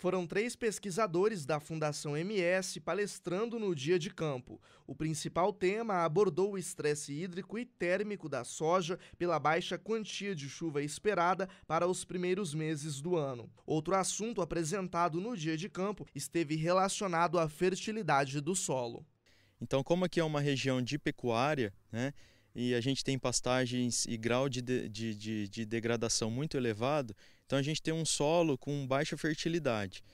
Foram três pesquisadores da Fundação MS palestrando no dia de campo. O principal tema abordou o estresse hídrico e térmico da soja pela baixa quantia de chuva esperada para os primeiros meses do ano. Outro assunto apresentado no dia de campo esteve relacionado à fertilidade do solo. Então, como aqui é uma região de pecuária, né? E a gente tem pastagens e grau de, de, de, de degradação muito elevado, então a gente tem um solo com baixa fertilidade.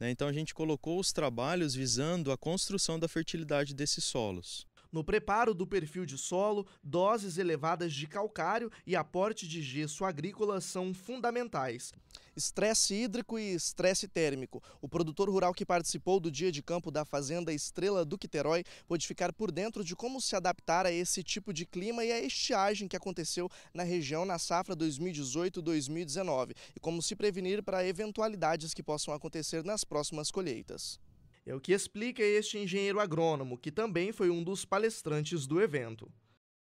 Né? Então a gente colocou os trabalhos visando a construção da fertilidade desses solos. No preparo do perfil de solo, doses elevadas de calcário e aporte de gesso agrícola são fundamentais. Estresse hídrico e estresse térmico. O produtor rural que participou do dia de campo da fazenda Estrela do Quiterói pôde ficar por dentro de como se adaptar a esse tipo de clima e a estiagem que aconteceu na região na safra 2018-2019 e como se prevenir para eventualidades que possam acontecer nas próximas colheitas. É o que explica este engenheiro agrônomo, que também foi um dos palestrantes do evento.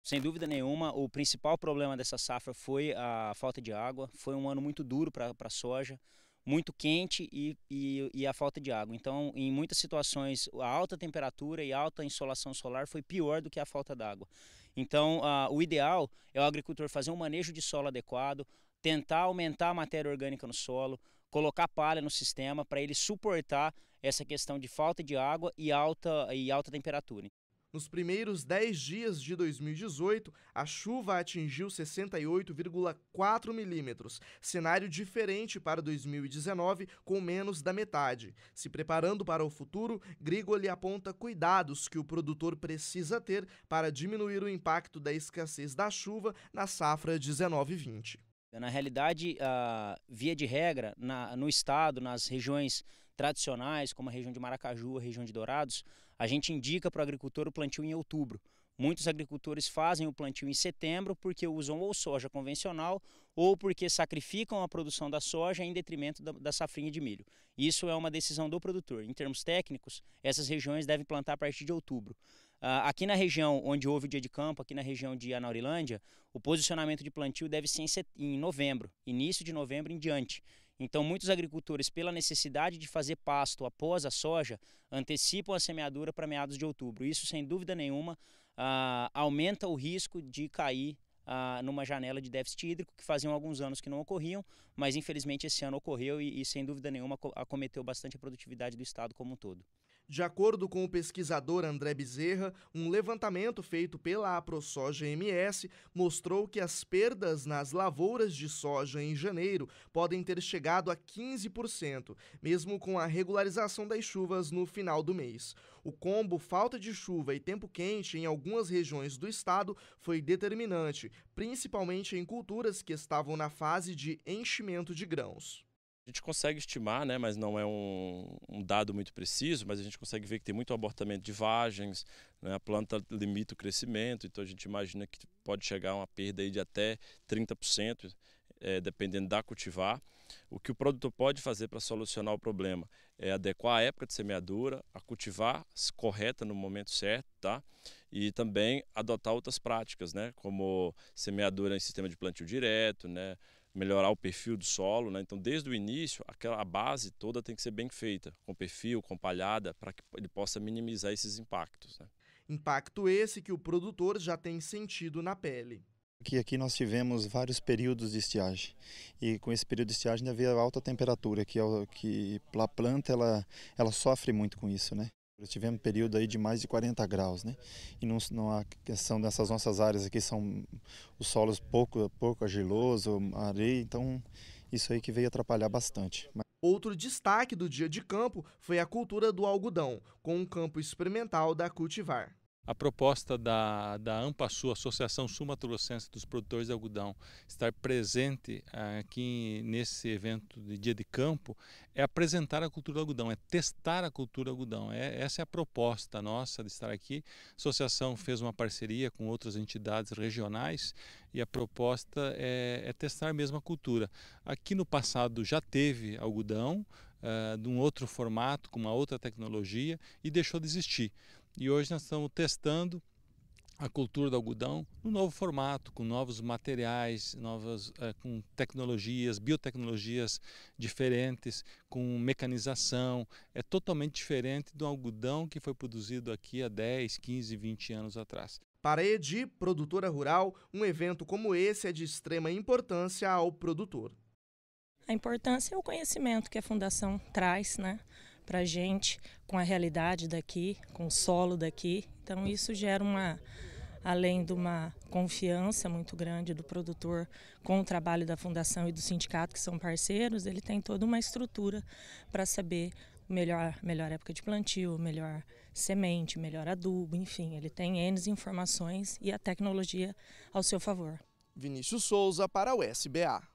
Sem dúvida nenhuma, o principal problema dessa safra foi a falta de água. Foi um ano muito duro para a soja, muito quente e, e, e, a falta de água. Então, em muitas situações, a alta temperatura e alta insolação solar foi pior do que a falta d'água. Então, a, o ideal é o agricultor fazer um manejo de solo adequado, tentar aumentar a matéria orgânica no solo, colocar palha no sistema para ele suportar essa questão de falta de água e alta, e alta temperatura. Nos primeiros 10 dias de 2018, a chuva atingiu 68,4 milímetros, cenário diferente para 2019, com menos da metade. Se preparando para o futuro, Grigoli aponta cuidados que o produtor precisa ter para diminuir o impacto da escassez da chuva na safra 19-20. Na realidade, uh, via de regra, na, no estado, nas regiões tradicionais, como a região de Maracaju, a região de Dourados, a gente indica para o agricultor o plantio em outubro. Muitos agricultores fazem o plantio em setembro porque usam ou soja convencional ou porque sacrificam a produção da soja em detrimento da, da safrinha de milho. Isso é uma decisão do produtor. Em termos técnicos, essas regiões devem plantar a partir de outubro. Uh, aqui na região onde houve o dia de campo, aqui na região de Anaurilândia, o posicionamento de plantio deve ser em, set... em novembro, início de novembro em diante. Então, muitos agricultores, pela necessidade de fazer pasto após a soja, antecipam a semeadura para meados de outubro. Isso, sem dúvida nenhuma, ah, aumenta o risco de cair ah, numa janela de déficit hídrico, que faziam alguns anos que não ocorriam, mas infelizmente esse ano ocorreu e, e sem dúvida nenhuma, acometeu bastante a produtividade do estado como um todo. De acordo com o pesquisador André Bezerra, um levantamento feito pela AproSoja MS mostrou que as perdas nas lavouras de soja em janeiro podem ter chegado a 15%, mesmo com a regularização das chuvas no final do mês. O combo falta de chuva e tempo quente em algumas regiões do estado foi determinante, principalmente em culturas que estavam na fase de enchimento de grãos. A gente consegue estimar, né, mas não é um, um, dado muito preciso, mas a gente consegue ver que tem muito abortamento de vagens, né, a planta limita o crescimento, então a gente imagina que pode chegar a uma perda de até 30%, é, dependendo da cultivar. O que o produtor pode fazer para solucionar o problema é adequar a época de semeadura, a cultivar correta no momento certo, tá? E também adotar outras práticas, né, como semeadura em sistema de plantio direto, né, melhorar o perfil do solo, né? Então, desde o início, aquela base toda tem que ser bem feita, com perfil, com palhada, para que ele possa minimizar esses impactos, né? Impacto esse que o produtor já tem sentido na pele que aqui nós tivemos vários períodos de estiagem e com esse período de estiagem havia alta temperatura que, é que a planta ela, ela sofre muito com isso, né? tivemos um período aí de mais de 40 graus, né? E não, não a questão dessas nossas áreas aqui são os solos pouco, pouco argiloso, areia, então isso aí que veio atrapalhar bastante. Outro destaque do dia de campo foi a cultura do algodão, com um campo experimental da Cultivar a proposta da, da AMPASU, Associação Sumatorocense dos Produtores de Algodão, estar presente eh, aqui nesse evento de dia de campo, é apresentar a cultura do algodão, é testar a cultura do algodão. É, essa é a proposta nossa de estar aqui. A associação fez uma parceria com outras entidades regionais e a proposta é, é testar mesmo a cultura. Aqui no passado já teve algodão, Uh, de um outro formato, com uma outra tecnologia e deixou de existir. E hoje nós estamos testando a cultura do algodão no novo formato, com novos materiais, novas eh, com tecnologias, biotecnologias diferentes, com mecanização. É totalmente diferente do algodão que foi produzido aqui há 10, 15, 20 anos atrás. Para Edi, produtora rural, um evento como esse é de extrema importância ao produtor. A importância é o conhecimento que a fundação traz, né? para a gente, com a realidade daqui, com o solo daqui. Então isso gera uma, além de uma confiança muito grande do produtor com o trabalho da fundação e do sindicato que são parceiros, ele tem toda uma estrutura para saber melhor, melhor época de plantio, melhor semente, melhor adubo, enfim, ele tem N informações e a tecnologia ao seu favor. Vinícius Souza para o SBA.